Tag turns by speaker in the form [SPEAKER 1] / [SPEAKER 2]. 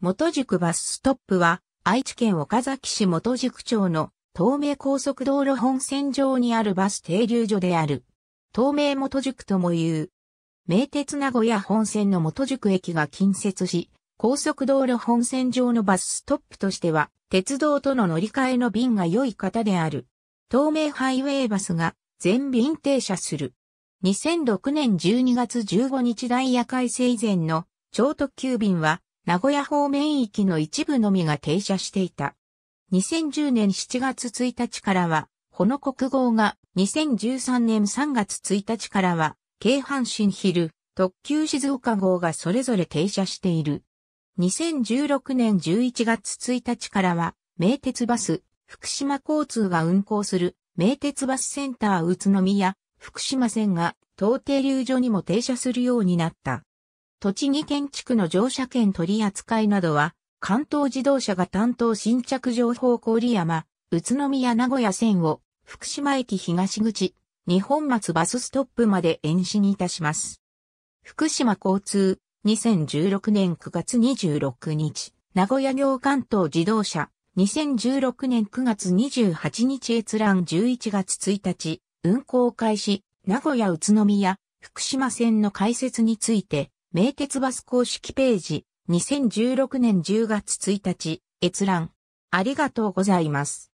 [SPEAKER 1] 元
[SPEAKER 2] 宿バスストップは、愛知県岡崎市元宿町の東名高速道路本線上にあるバス停留所である。東名元宿とも言う。名鉄名古屋本線の元宿駅が近接し、高速道路本線上のバスストップとしては、鉄道との乗り換えの便が良い方である。東名ハイウェイバスが全便停車する。2006年12月15日ダイヤ改正以前の超特急便は名古屋方面域の一部のみが停車していた。2010年7月1日からは、この国号が2013年3月1日からは、京阪神昼、特急静岡号がそれぞれ停車している。2016年11月1日からは、名鉄バス、福島交通が運行する、名鉄バスセンター宇都宮、福島線が、東停留所にも停車するようになった。栃木建築の乗車券取扱いなどは、関東自動車が担当新着情報郡山、宇都宮名古屋線を、福島駅東口、日本松バスストップまで延伸いたします。福島交通、2016年9月26日、名古屋行関東自動車、2016年9月28日閲覧11月1日、運行開始、名古屋宇都宮、福島線の開設について、名鉄バス公式ページ、2016年10月1日、閲覧。ありがとうございます。